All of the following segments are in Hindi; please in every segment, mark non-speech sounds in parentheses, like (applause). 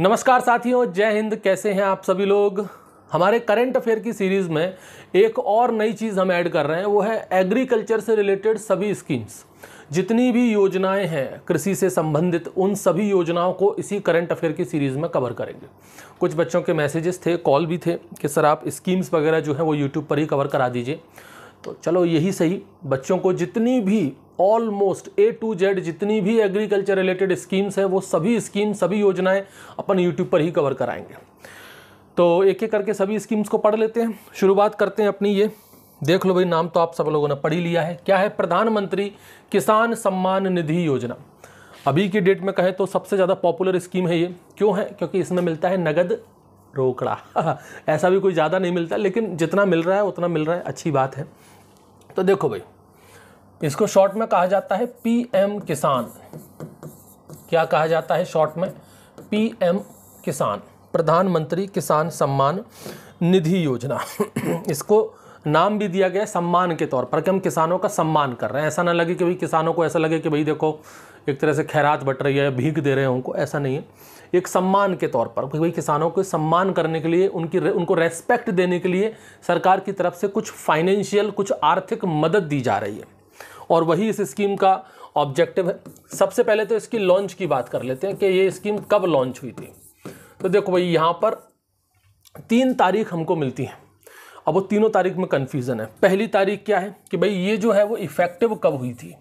नमस्कार साथियों जय हिंद कैसे हैं आप सभी लोग हमारे करंट अफेयर की सीरीज़ में एक और नई चीज़ हम ऐड कर रहे हैं वो है एग्रीकल्चर से रिलेटेड सभी स्कीम्स जितनी भी योजनाएं हैं कृषि से संबंधित उन सभी योजनाओं को इसी करंट अफेयर की सीरीज़ में कवर करेंगे कुछ बच्चों के मैसेजेस थे कॉल भी थे कि सर आप स्कीम्स वगैरह जो हैं वो यूट्यूब पर ही कवर करा दीजिए तो चलो यही सही बच्चों को जितनी भी ऑलमोस्ट ए टू जेड जितनी भी एग्रीकल्चर रिलेटेड स्कीम्स हैं वो सभी स्कीम सभी योजनाएं अपन यूट्यूब पर ही कवर कराएंगे तो एक एक करके सभी स्कीम्स को पढ़ लेते हैं शुरुआत करते हैं अपनी ये देख लो भाई नाम तो आप सब लोगों ने पढ़ ही लिया है क्या है प्रधानमंत्री किसान सम्मान निधि योजना अभी की डेट में कहें तो सबसे ज़्यादा पॉपुलर स्कीम है ये क्यों है क्योंकि इसमें मिलता है नगद रोकड़ा (laughs) ऐसा भी कोई ज़्यादा नहीं मिलता लेकिन जितना मिल रहा है उतना मिल रहा है अच्छी बात है तो देखो भाई इसको शॉर्ट में कहा जाता है पीएम किसान क्या कहा जाता है शॉर्ट में पीएम किसान प्रधानमंत्री किसान सम्मान निधि योजना (clears throat) इसको नाम भी दिया गया सम्मान के तौर पर कि हम किसानों का सम्मान कर रहे हैं ऐसा ना लगे कि भाई किसानों को ऐसा लगे कि भाई देखो एक तरह से खैरात बट रही है भीख दे रहे हैं उनको ऐसा नहीं है एक सम्मान के तौर पर भाई किसानों को सम्मान करने के लिए उनकी उनको रेस्पेक्ट देने के लिए सरकार की तरफ से कुछ फाइनेंशियल कुछ आर्थिक मदद दी जा रही है और वही इस स्कीम का ऑब्जेक्टिव है सबसे पहले तो इसकी लॉन्च की बात कर लेते हैं कि ये स्कीम कब लॉन्च हुई थी तो देखो भाई यहाँ पर तीन तारीख हमको मिलती हैं अब वो तीनों तारीख में कन्फ्यूज़न है पहली तारीख क्या है कि भाई ये जो है वो इफ़ेक्टिव कब हुई थी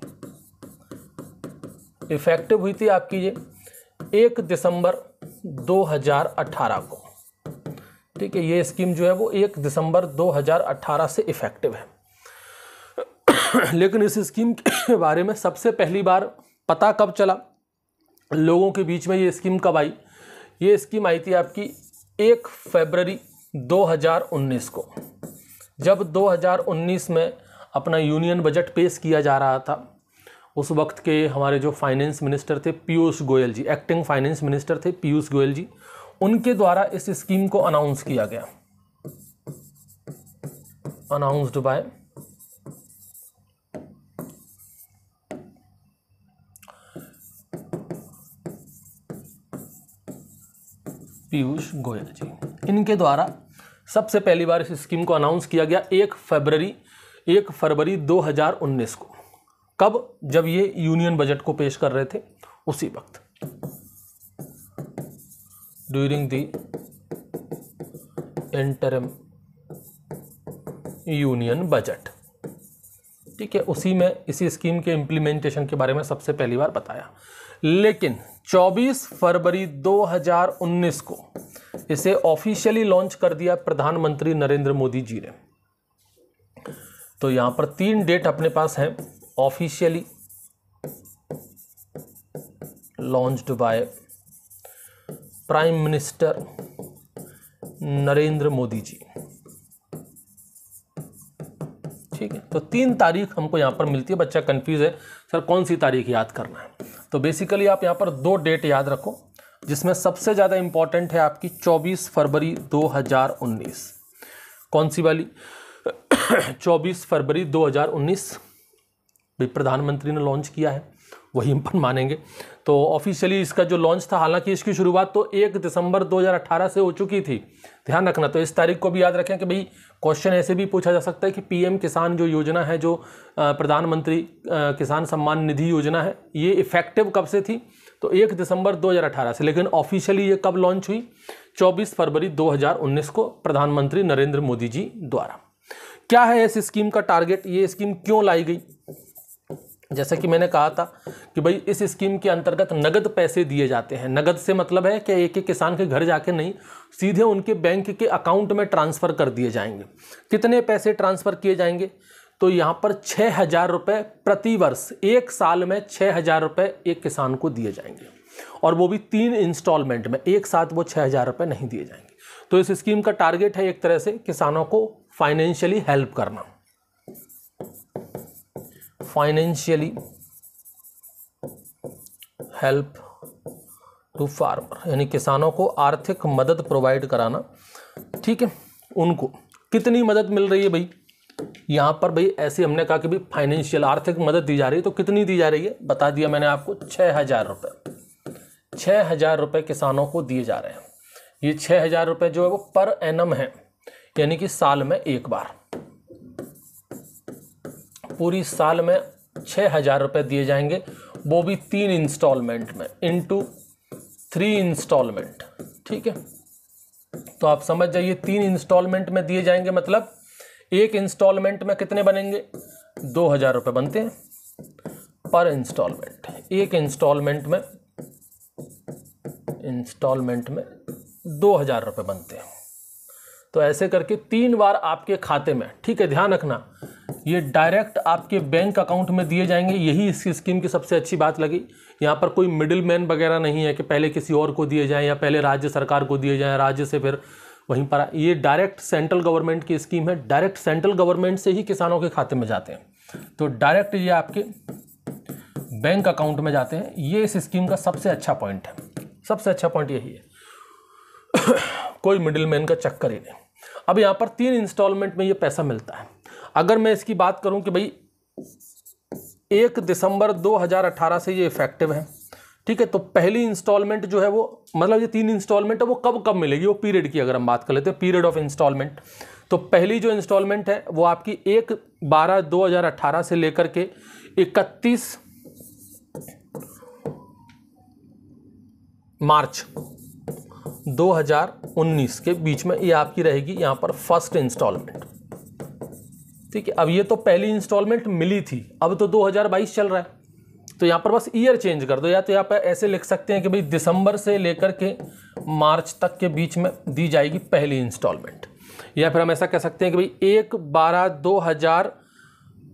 इफ़ेक्टिव हुई थी आपकी ये एक दिसंबर 2018 को ठीक है ये स्कीम जो है वो एक दिसंबर 2018 से इफ़ेक्टिव है (coughs) लेकिन इस स्कीम के (coughs) बारे में सबसे पहली बार पता कब चला लोगों के बीच में ये स्कीम कब आई ये स्कीम आई थी आपकी एक फरवरी 2019 को जब 2019 में अपना यूनियन बजट पेश किया जा रहा था उस वक्त के हमारे जो फाइनेंस मिनिस्टर थे Piyush Goyal ji acting finance minister थे पीयूष गोयल जी उनके द्वारा इस स्कीम को अनाउंस किया गया अनाउंस्ड बाय पीयूष गोयल जी इनके द्वारा सबसे पहली बार इस स्कीम को अनाउंस किया गया एक फरवरी एक फरवरी 2019 को कब जब ये यूनियन बजट को पेश कर रहे थे उसी वक्त during the interim union budget ठीक है उसी में इसी स्कीम के इम्प्लीमेंटेशन के बारे में सबसे पहली बार बताया लेकिन 24 फरवरी 2019 को इसे ऑफिशियली लॉन्च कर दिया प्रधानमंत्री नरेंद्र मोदी जी ने तो यहां पर तीन डेट अपने पास है officially launched by prime minister Narendra Modi ji ठीक है तो तीन तारीख हमको यहाँ पर मिलती है बच्चा कन्फ्यूज़ है सर कौन सी तारीख याद करना है तो बेसिकली आप यहाँ पर दो डेट याद रखो जिसमें सबसे ज़्यादा इम्पॉर्टेंट है आपकी 24 फरवरी 2019 कौन सी वाली 24 (coughs) फरवरी 2019 भी प्रधानमंत्री ने लॉन्च किया है वही हम पर मानेंगे तो ऑफिशियली इसका जो लॉन्च था हालांकि इसकी शुरुआत तो एक दिसंबर 2018 से हो चुकी थी ध्यान रखना तो इस तारीख को भी याद रखें कि भाई क्वेश्चन ऐसे भी पूछा जा सकता है कि पीएम किसान जो योजना है जो प्रधानमंत्री किसान सम्मान निधि योजना है ये इफ़ेक्टिव कब से थी तो एक दिसंबर 2018 से लेकिन ऑफिशियली ये कब लॉन्च हुई 24 फरवरी 2019 को प्रधानमंत्री नरेंद्र मोदी जी द्वारा क्या है इस स्कीम का टारगेट ये स्कीम क्यों लाई गई जैसा कि मैंने कहा था कि भाई इस स्कीम के अंतर्गत नगद पैसे दिए जाते हैं नगद से मतलब है कि एक एक किसान के घर जाके नहीं सीधे उनके बैंक के अकाउंट में ट्रांसफ़र कर दिए जाएंगे कितने पैसे ट्रांसफ़र किए जाएंगे तो यहाँ पर छः हज़ार रुपये प्रतिवर्ष एक साल में छः हज़ार रुपये एक किसान को दिए जाएंगे और वो भी तीन इंस्टॉलमेंट में एक साथ वो छः हज़ार रुपये नहीं दिए जाएंगे तो इस स्कीम का टारगेट है एक तरह से किसानों को फाइनेंशियली हेल्प करना financially help टू फार्मर यानी किसानों को आर्थिक मदद प्रोवाइड कराना ठीक है उनको कितनी मदद मिल रही है भाई यहाँ पर भाई ऐसे हमने कहा कि भाई फाइनेंशियल आर्थिक मदद दी जा रही है तो कितनी दी जा रही है बता दिया मैंने आपको छः हज़ार रुपये छः हज़ार रुपये किसानों को दिए जा रहे हैं ये छः हज़ार रुपये जो है वो पर एनम है यानी कि साल में एक बार पूरी साल में छः हज़ार रुपये दिए जाएंगे वो भी तीन इंस्टॉलमेंट में इनटू थ्री इंस्टॉलमेंट ठीक है तो आप समझ जाइए तीन इंस्टॉलमेंट में दिए जाएंगे मतलब एक इंस्टॉलमेंट में कितने बनेंगे दो हज़ार रुपये बनते हैं पर इंस्टॉलमेंट एक इंस्टॉलमेंट में इंस्टॉलमेंट में दो हज़ार रुपये बनते हैं तो ऐसे करके तीन बार आपके खाते में ठीक है ध्यान रखना ये डायरेक्ट आपके बैंक अकाउंट में दिए जाएंगे यही इस स्कीम की सबसे अच्छी बात लगी यहाँ पर कोई मिडिल मैन वगैरह नहीं है कि पहले किसी और को दिए जाएँ या पहले राज्य सरकार को दिए जाएँ राज्य से फिर वहीं पर ये डायरेक्ट सेंट्रल गवर्नमेंट की स्कीम है डायरेक्ट सेंट्रल गवर्नमेंट से ही किसानों के खाते में जाते हैं तो डायरेक्ट ये आपके बैंक अकाउंट में जाते हैं ये इस स्कीम का सबसे अच्छा पॉइंट है सबसे अच्छा पॉइंट यही है (coughs) कोई मिडिल मैन का चक्कर ही नहीं अब यहाँ पर तीन इंस्टॉलमेंट में ये पैसा मिलता है अगर मैं इसकी बात करूं कि भाई एक दिसंबर 2018 से ये इफ़ेक्टिव है ठीक है तो पहली इंस्टॉलमेंट जो है वो मतलब ये तीन इंस्टॉलमेंट है वो कब कब मिलेगी वो पीरियड की अगर हम बात कर लेते हैं पीरियड ऑफ इंस्टॉलमेंट तो पहली जो इंस्टॉलमेंट है वो आपकी एक बारह दो हज़ार अट्ठारह से लेकर के इकतीस मार्च 2019 के बीच में ये आपकी रहेगी यहाँ पर फर्स्ट इंस्टॉलमेंट ठीक है अब ये तो पहली इंस्टॉलमेंट मिली थी अब तो 2022 चल रहा है तो यहाँ पर बस ईयर चेंज कर दो या तो यहाँ पर ऐसे लिख सकते हैं कि भाई दिसंबर से लेकर के मार्च तक के बीच में दी जाएगी पहली इंस्टॉलमेंट या फिर हम ऐसा कह सकते हैं कि भाई एक बारह दो हज़ार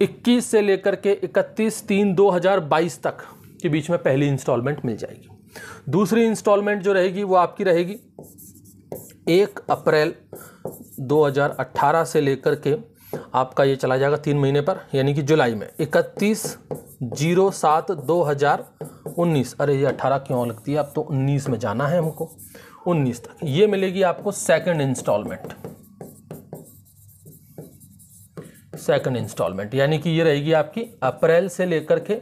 इक्कीस से लेकर के इकतीस तीन दो हज़ार बाईस तक के बीच में पहली इंस्टॉलमेंट मिल जाएगी दूसरी इंस्टॉलमेंट जो रहेगी वो आपकी रहेगी एक अप्रैल 2018 से लेकर के आपका ये चला जाएगा तीन महीने पर यानी कि जुलाई में इकतीस जीरो सात दो हज़ार उन्नीस अरे ये अट्ठारह क्यों लगती है अब तो उन्नीस में जाना है हमको उन्नीस तक ये मिलेगी आपको सेकंड इंस्टॉलमेंट सेकंड इंस्टॉलमेंट यानी कि ये रहेगी आपकी अप्रैल से लेकर के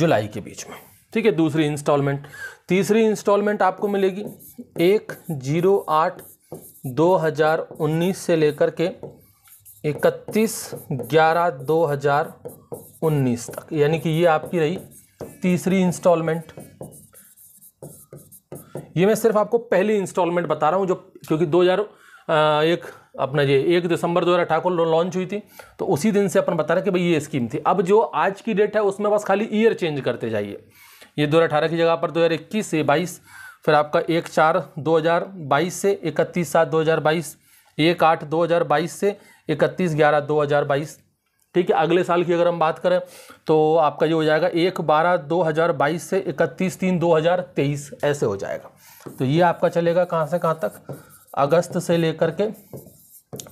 जुलाई के बीच में ठीक है दूसरी इंस्टॉलमेंट तीसरी इंस्टॉलमेंट आपको मिलेगी एक जीरो आठ 2019 से लेकर के 31 ग्यारह 2019 तक यानी कि ये आपकी रही तीसरी इंस्टॉलमेंट ये मैं सिर्फ आपको पहली इंस्टॉलमेंट बता रहा हूँ जो क्योंकि 2001 अपना ये एक दिसंबर दो हज़ार को लॉन्च हुई थी तो उसी दिन से अपन बता रहे कि भाई ये स्कीम थी अब जो आज की डेट है उसमें बस खाली ईयर चेंज करते जाइए ये दो की जगह पर दो हज़ार इक्कीस से बाईस फिर आपका एक चार दो हज़ार बाईस से इकतीस सात दो हज़ार बाईस एक आठ दो हज़ार बाईस से इकतीस ग्यारह दो हज़ार बाईस ठीक है अगले साल की अगर हम बात करें तो आपका ये हो जाएगा एक बारह दो हज़ार बाईस से इकतीस तीन दो हज़ार तेईस ऐसे हो जाएगा तो ये आपका चलेगा कहाँ से कहाँ तक अगस्त से लेकर के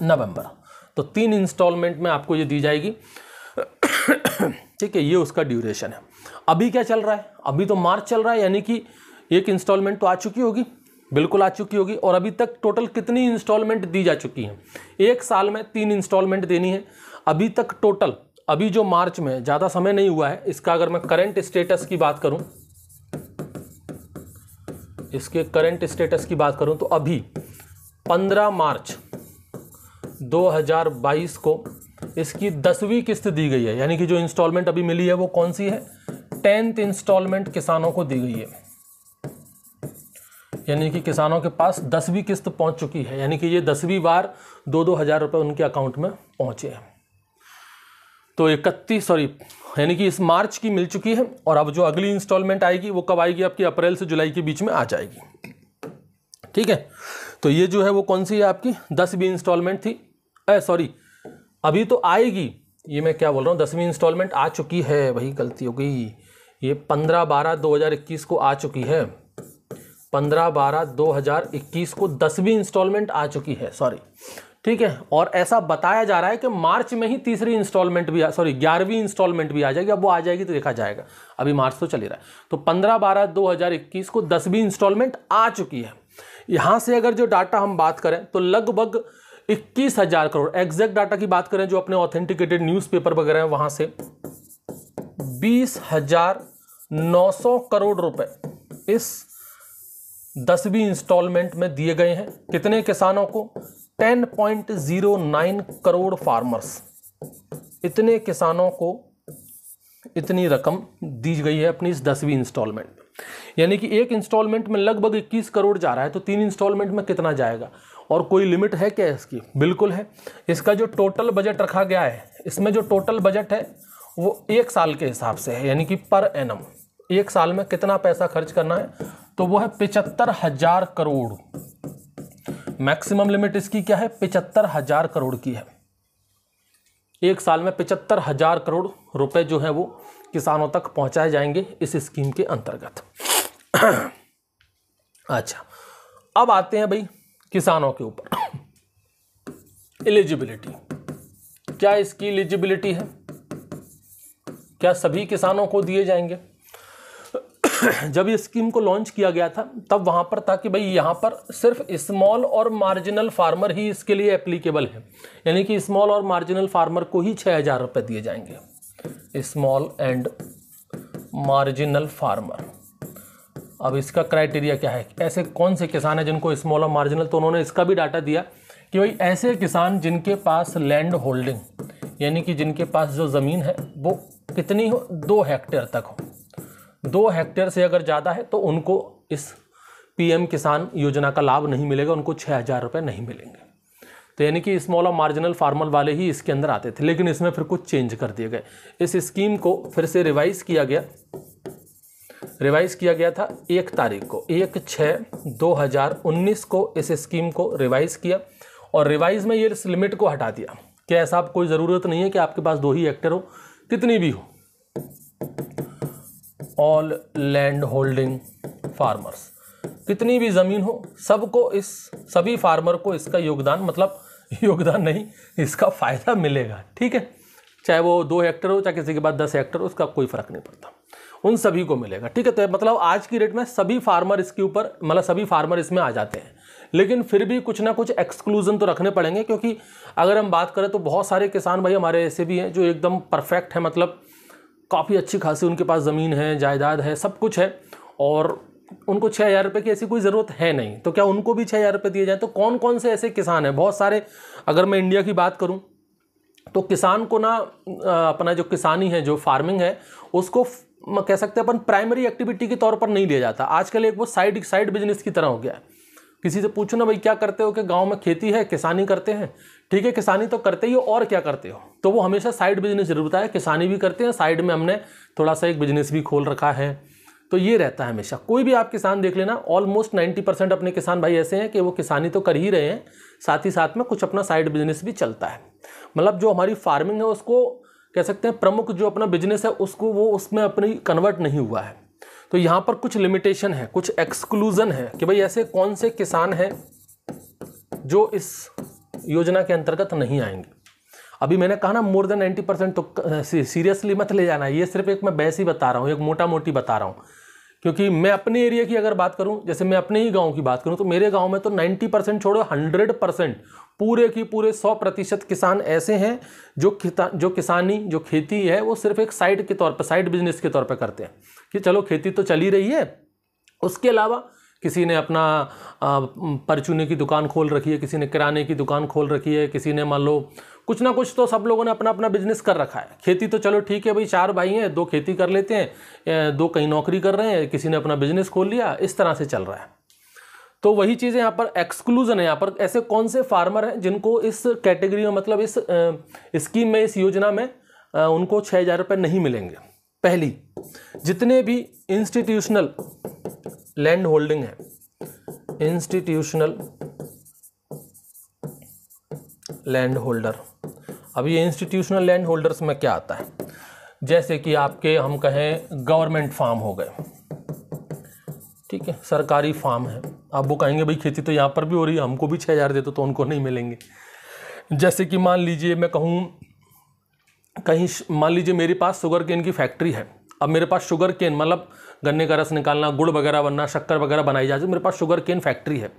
नवंबर तो तीन इंस्टॉलमेंट में आपको ये दी जाएगी (coughs) ठीक है ये उसका ड्यूरेशन है अभी क्या चल रहा है अभी तो मार्च चल रहा है यानी कि एक इंस्टॉलमेंट तो आ चुकी होगी बिल्कुल आ चुकी होगी और अभी तक टोटल कितनी इंस्टॉलमेंट दी जा चुकी है एक साल में तीन इंस्टॉलमेंट देनी है अभी तक टोटल अभी जो मार्च में ज़्यादा समय नहीं हुआ है इसका अगर मैं करंट स्टेटस की बात करूं इसके करंट स्टेटस की बात करूं तो अभी 15 मार्च 2022 को इसकी दसवीं किस्त दी गई है यानी कि जो इंस्टॉलमेंट अभी मिली है वो कौन सी है टेंथ इंस्टॉलमेंट किसानों को दी गई है यानी कि किसानों के पास दसवीं किस्त पहुंच चुकी है यानी कि ये दसवीं बार दो दो हज़ार रुपये उनके अकाउंट में पहुंचे हैं तो इकतीस सॉरी यानी कि इस मार्च की मिल चुकी है और अब जो अगली इंस्टॉलमेंट आएगी वो कब आएगी आपकी अप्रैल से जुलाई के बीच में आ जाएगी ठीक है तो ये जो है वो कौन सी है आपकी दसवीं इंस्टॉलमेंट थी अः सॉरी अभी तो आएगी ये मैं क्या बोल रहा हूँ दसवीं इंस्टॉलमेंट आ चुकी है वही गलती हो गई ये पंद्रह बारह दो हज़ार इक्कीस को आ चुकी है पंद्रह बारह दो हज़ार इक्कीस को दसवीं इंस्टॉलमेंट आ चुकी है सॉरी ठीक है और ऐसा बताया जा रहा है कि मार्च में ही तीसरी इंस्टॉलमेंट भी सॉरी ग्यारहवीं इंस्टॉलमेंट भी आ जाएगी अब वो आ जाएगी तो देखा जाएगा अभी मार्च तो चल ही रहा है तो पंद्रह बारह दो हज़ार इक्कीस को दसवीं इंस्टॉलमेंट आ चुकी है यहाँ से अगर जो डाटा हम बात करें तो लगभग इक्कीस हजार करोड़ एग्जैक्ट डाटा की बात करें जो अपने ऑथेंटिकेटेड न्यूज़पेपर वगैरह हैं वहां से बीस हजार नौ सौ करोड़ रुपए इस दसवीं इंस्टॉलमेंट में दिए गए हैं कितने किसानों को 10.09 करोड़ फार्मर्स इतने किसानों को इतनी रकम दी गई है अपनी इस दसवीं इंस्टॉलमेंट यानी कि एक इंस्टॉलमेंट में लगभग 21 करोड़ जा रहा है तो तीन इंस्टॉलमेंट में कितना जाएगा और कोई लिमिट है क्या इसकी बिल्कुल है इसका जो टोटल बजट रखा गया है इसमें जो टोटल बजट है वो एक साल के हिसाब से है यानी कि पर एनम एक साल में कितना पैसा खर्च करना है तो वो है पिचहत्तर हजार करोड़ मैक्सिमम लिमिट इसकी क्या है पिचहत्तर हजार करोड़ की है एक साल में पिचहत्तर हजार करोड़ रुपए जो है वो किसानों तक पहुंचाए जाएंगे इस स्कीम के अंतर्गत (clears throat) अच्छा अब आते हैं भाई किसानों के ऊपर एलिजिबिलिटी (clears throat) क्या इसकी एलिजिबिलिटी है क्या सभी किसानों को दिए जाएंगे (coughs) जब ये स्कीम को लॉन्च किया गया था तब वहाँ पर था कि भाई यहाँ पर सिर्फ स्मॉल और मार्जिनल फार्मर ही इसके लिए एप्लीकेबल है यानी कि स्मॉल और मार्जिनल फार्मर को ही छः हज़ार रुपये दिए जाएंगे स्मॉल एंड मार्जिनल फार्मर अब इसका क्राइटेरिया क्या है ऐसे कौन से किसान हैं जिनको स्मॉल और मार्जिनल तो उन्होंने इसका भी डाटा दिया कि भाई ऐसे किसान जिनके पास लैंड होल्डिंग यानी कि जिनके पास जो ज़मीन है वो कितनी हो दो हेक्टेयर तक हो दो हेक्टेयर से अगर ज़्यादा है तो उनको इस पीएम किसान योजना का लाभ नहीं मिलेगा उनको छः हज़ार रुपये नहीं मिलेंगे तो यानी कि स्मॉल और मार्जिनल फार्मर वाले ही इसके अंदर आते थे लेकिन इसमें फिर कुछ चेंज कर दिए गए इस स्कीम को फिर से रिवाइज किया गया रिवाइज किया गया था एक तारीख को एक छः दो हज़ार उन्नीस को इस स्कीम को रिवाइज किया और रिवाइज में ये इस लिमिट को हटा दिया कि ऐसा आप कोई ज़रूरत नहीं है कि आपके पास दो ही एक्टर हो कितनी भी हो ऑल लैंड होल्डिंग फार्मर्स कितनी भी ज़मीन हो सबको इस सभी फार्मर को इसका योगदान मतलब (laughs) योगदान नहीं इसका फ़ायदा मिलेगा ठीक है चाहे वो दो हेक्टर हो चाहे किसी के बाद दस हेक्टर हो उसका कोई फ़र्क नहीं पड़ता उन सभी को मिलेगा ठीक है तो मतलब आज की डेट में सभी फार्मर इसके ऊपर मतलब सभी फार्मर इसमें आ जाते हैं लेकिन फिर भी कुछ ना कुछ एक्सक्लूजन तो रखने पड़ेंगे क्योंकि अगर हम बात करें तो बहुत सारे किसान भाई हमारे ऐसे भी हैं जो एकदम परफेक्ट हैं मतलब काफ़ी अच्छी खासी उनके पास ज़मीन है जायदाद है सब कुछ है और उनको छः हज़ार रुपये की ऐसी कोई ज़रूरत है नहीं तो क्या उनको भी छः हज़ार रुपये दिए जाएँ तो कौन कौन से ऐसे किसान हैं बहुत सारे अगर मैं इंडिया की बात करूँ तो किसान को ना अपना जो किसानी है जो फार्मिंग है उसको कह सकते हैं अपन प्राइमरी एक्टिविटी के तौर पर नहीं लिया जाता आजकल एक वो साइड साइड बिजनेस की तरह हो गया है किसी से पूछो ना भाई क्या करते हो कि गांव में खेती है किसानी करते हैं ठीक है किसानी तो करते ही हो और क्या करते हो तो वो हमेशा साइड बिजनेस जरूर बताया किसानी भी करते हैं साइड में हमने थोड़ा सा एक बिजनेस भी खोल रखा है तो ये रहता है हमेशा कोई भी आप किसान देख लेना ऑलमोस्ट नाइन्टी परसेंट अपने किसान भाई ऐसे हैं कि वो किसानी तो कर ही रहे हैं साथ ही साथ में कुछ अपना साइड बिजनेस भी चलता है मतलब जो हमारी फार्मिंग है उसको कह सकते हैं प्रमुख जो अपना बिजनेस है उसको वो उसमें अपनी कन्वर्ट नहीं हुआ है तो यहां पर कुछ लिमिटेशन है कुछ एक्सक्लूज़न है कि भाई ऐसे कौन से किसान हैं जो इस योजना के अंतर्गत नहीं आएंगे अभी मैंने कहा ना मोर देन नाइन्टी परसेंट तो सीरियसली मत ले जाना ये सिर्फ एक मैं बहस ही बता रहा हूँ एक मोटा मोटी बता रहा हूँ क्योंकि मैं अपने एरिया की अगर बात करूं जैसे मैं अपने ही गांव की बात करूं तो मेरे गांव में तो नाइन्टी परसेंट छोड़ो हंड्रेड परसेंट पूरे की पूरे सौ प्रतिशत किसान ऐसे हैं जो किता जो किसानी जो खेती है वो सिर्फ एक साइड के तौर पर साइड बिजनेस के तौर पर करते हैं कि चलो खेती तो चली रही है उसके अलावा किसी ने अपना परचूने की दुकान खोल रखी है किसी ने किराने की दुकान खोल रखी है किसी ने मान लो कुछ ना कुछ तो सब लोगों ने अपना अपना बिजनेस कर रखा है खेती तो चलो ठीक है भाई चार भाई हैं दो खेती कर लेते हैं दो कहीं नौकरी कर रहे हैं किसी ने अपना बिजनेस खोल लिया इस तरह से चल रहा है तो वही चीज़ें यहाँ पर एक्सक्लूजन है यहाँ पर ऐसे कौन से फार्मर हैं जिनको इस कैटेगरी में मतलब इस स्कीम में इस योजना में आ, उनको छः हज़ार रुपये नहीं मिलेंगे पहली जितने भी इंस्टीट्यूशनल लैंड होल्डिंग है इंस्टीट्यूशनल लैंड होल्डर अब ये इंस्टीट्यूशनल लैंड होल्डर्स में क्या आता है जैसे कि आपके हम कहें गवर्नमेंट फार्म हो गए ठीक है सरकारी फार्म है अब वो कहेंगे भाई खेती तो यहाँ पर भी हो रही है हमको भी छः हज़ार दे दो तो उनको नहीं मिलेंगे जैसे कि मान लीजिए मैं कहूँ कहीं मान लीजिए मेरे पास शुगर केन की फैक्ट्री है अब मेरे पास शुगर केन मतलब गन्ने का रस निकालना गुड़ वगैरह बनना शक्कर वगैरह बनाई जाती है मेरे पास शुगर केन फैक्ट्री है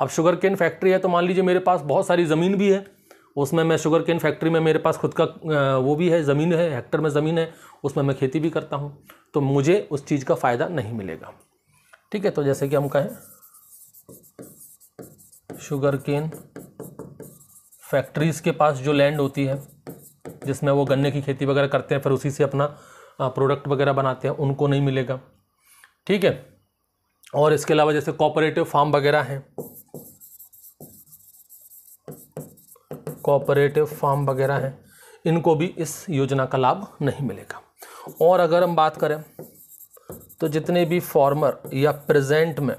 अब शुगर केन फैक्ट्री है तो मान लीजिए मेरे पास बहुत सारी ज़मीन भी है उसमें मैं शुगर केन फैक्ट्री में मेरे पास खुद का वो भी है ज़मीन है हेक्टर में ज़मीन है उसमें मैं खेती भी करता हूँ तो मुझे उस चीज़ का फ़ायदा नहीं मिलेगा ठीक है तो जैसे कि हम कहें शुगर केन फैक्ट्रीज़ के पास जो लैंड होती है जिसमें वो गन्ने की खेती वगैरह करते हैं फिर उसी से अपना प्रोडक्ट वगैरह बनाते हैं उनको नहीं मिलेगा ठीक है और इसके अलावा जैसे कॉपरेटिव फार्म वगैरह हैं कॉपरेटिव फार्म वगैरह हैं इनको भी इस योजना का लाभ नहीं मिलेगा और अगर हम बात करें तो जितने भी फॉर्मर या प्रेजेंट में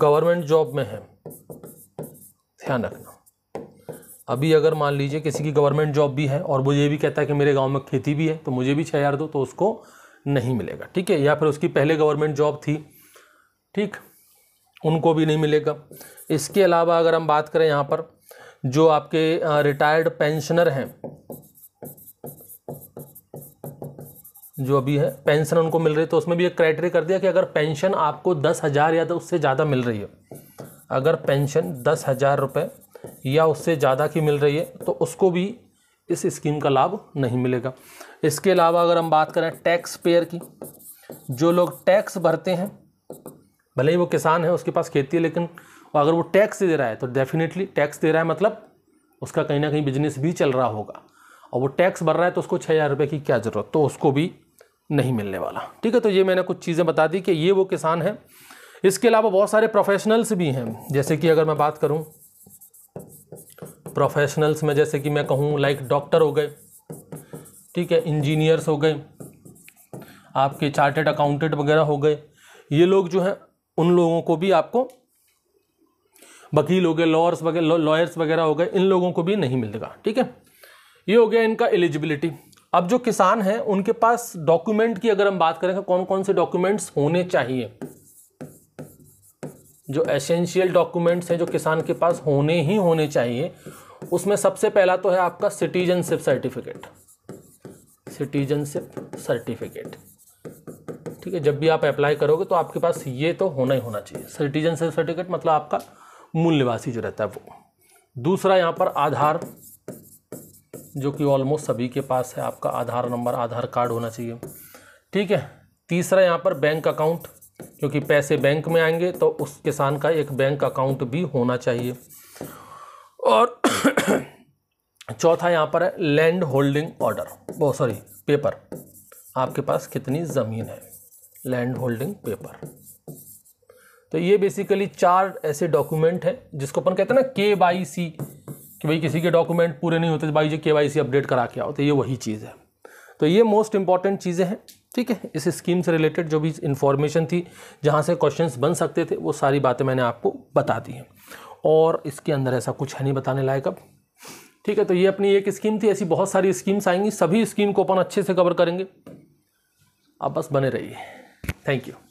गवर्नमेंट जॉब में है ध्यान रखना अभी अगर मान लीजिए किसी की गवर्नमेंट जॉब भी है और वो ये भी कहता है कि मेरे गांव में खेती भी है तो मुझे भी छः हज़ार दो तो उसको नहीं मिलेगा ठीक है या फिर उसकी पहले गवर्नमेंट जॉब थी ठीक उनको भी नहीं मिलेगा इसके अलावा अगर हम बात करें यहाँ पर जो आपके रिटायर्ड पेंशनर हैं जो अभी है पेंशन उनको मिल रही है तो उसमें भी एक क्राइटेरिया कर दिया कि अगर पेंशन आपको दस हज़ार या तो उससे ज़्यादा मिल रही है अगर पेंशन दस हज़ार रुपये या उससे ज़्यादा की मिल रही है तो उसको भी इस स्कीम का लाभ नहीं मिलेगा इसके अलावा अगर हम बात करें टैक्स पेयर की जो लोग टैक्स भरते हैं भले ही वो किसान है उसके पास खेती है लेकिन अगर वो टैक्स दे रहा है तो डेफिनेटली टैक्स दे रहा है मतलब उसका कहीं ना कहीं बिजनेस भी चल रहा होगा और वो टैक्स भर रहा है तो उसको छः हज़ार रुपये की क्या ज़रूरत तो उसको भी नहीं मिलने वाला ठीक है तो ये मैंने कुछ चीज़ें बता दी कि ये वो किसान हैं इसके अलावा बहुत सारे प्रोफेशनल्स भी हैं जैसे कि अगर मैं बात करूँ प्रोफेशनल्स में जैसे कि मैं कहूँ लाइक डॉक्टर हो गए ठीक है इंजीनियर्स हो गए आपके चार्टेड अकाउंटेंट वगैरह हो गए ये लोग जो हैं उन लोगों को भी आपको वकील हो गए लॉयर्स वगैरह लॉयर्स वगैरह हो गए इन लोगों को भी नहीं मिलेगा ठीक है ये हो गया इनका एलिजिबिलिटी अब जो किसान हैं उनके पास डॉक्यूमेंट की अगर हम बात करें तो कौन कौन से डॉक्यूमेंट्स होने चाहिए जो एसेंशियल डॉक्यूमेंट्स हैं जो किसान के पास होने ही होने चाहिए उसमें सबसे पहला तो है आपका सिटीजनशिप सर्टिफिकेट सिटीजनशिप सर्टिफिकेट ठीक है जब भी आप अप्लाई करोगे तो आपके पास ये तो होना ही होना चाहिए सिटीजनशिप सर्टिफिकेट मतलब आपका मूल निवासी जो रहता है वो दूसरा यहाँ पर आधार जो कि ऑलमोस्ट सभी के पास है आपका आधार नंबर आधार कार्ड होना चाहिए ठीक है तीसरा यहाँ पर बैंक अकाउंट क्योंकि पैसे बैंक में आएंगे तो उस किसान का एक बैंक अकाउंट भी होना चाहिए और (clears throat) चौथा यहाँ पर है लैंड होल्डिंग ऑर्डर वो सॉरी पेपर आपके पास कितनी ज़मीन है लैंड होल्डिंग पेपर तो ये बेसिकली चार ऐसे डॉक्यूमेंट हैं जिसको अपन कहते हैं ना के बाई सी कि भाई किसी के डॉक्यूमेंट पूरे नहीं होते तो भाई जो के वाई सी अपडेट करा के आओ तो ये वही चीज़ है तो ये मोस्ट इंपॉर्टेंट चीज़ें हैं ठीक है इस स्कीम से रिलेटेड जो भी इन्फॉर्मेशन थी जहाँ से क्वेश्चंस बन सकते थे वो सारी बातें मैंने आपको बता दी हैं और इसके अंदर ऐसा कुछ है नहीं बताने लायक अब ठीक है तो ये अपनी एक स्कीम थी ऐसी बहुत सारी स्कीम्स आएंगी सभी स्कीम को अपन अच्छे से कवर करेंगे आप बस बने रहिए थैंक यू